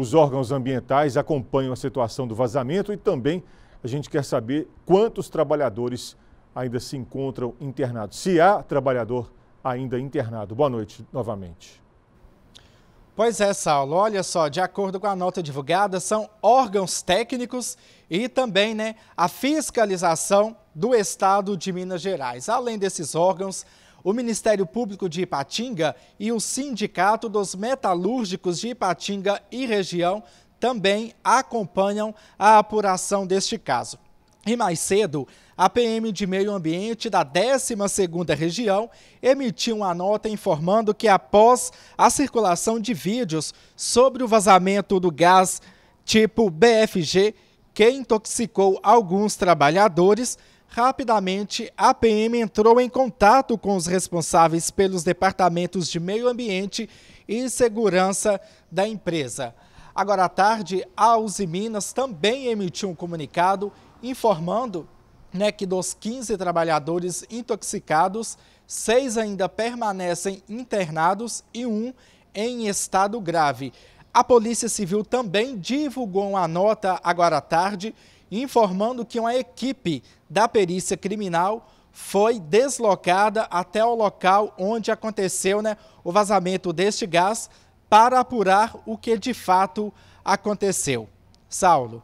Os órgãos ambientais acompanham a situação do vazamento e também a gente quer saber quantos trabalhadores ainda se encontram internados. Se há trabalhador ainda internado. Boa noite novamente. Pois é, Saulo. Olha só, de acordo com a nota divulgada, são órgãos técnicos e também né, a fiscalização do Estado de Minas Gerais. Além desses órgãos, o Ministério Público de Ipatinga e o Sindicato dos Metalúrgicos de Ipatinga e Região também acompanham a apuração deste caso. E mais cedo, a PM de Meio Ambiente da 12ª Região emitiu uma nota informando que após a circulação de vídeos sobre o vazamento do gás tipo BFG, que intoxicou alguns trabalhadores, Rapidamente, a PM entrou em contato com os responsáveis pelos departamentos de meio ambiente e segurança da empresa. Agora à tarde, a Uzi Minas também emitiu um comunicado informando né, que dos 15 trabalhadores intoxicados, seis ainda permanecem internados e um em estado grave. A Polícia Civil também divulgou uma nota agora à tarde informando que uma equipe da perícia criminal foi deslocada até o local onde aconteceu né, o vazamento deste gás para apurar o que de fato aconteceu. Saulo.